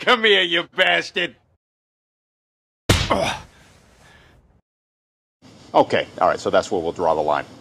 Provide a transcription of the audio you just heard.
Come here, you bastard! Okay, all right, so that's where we'll draw the line.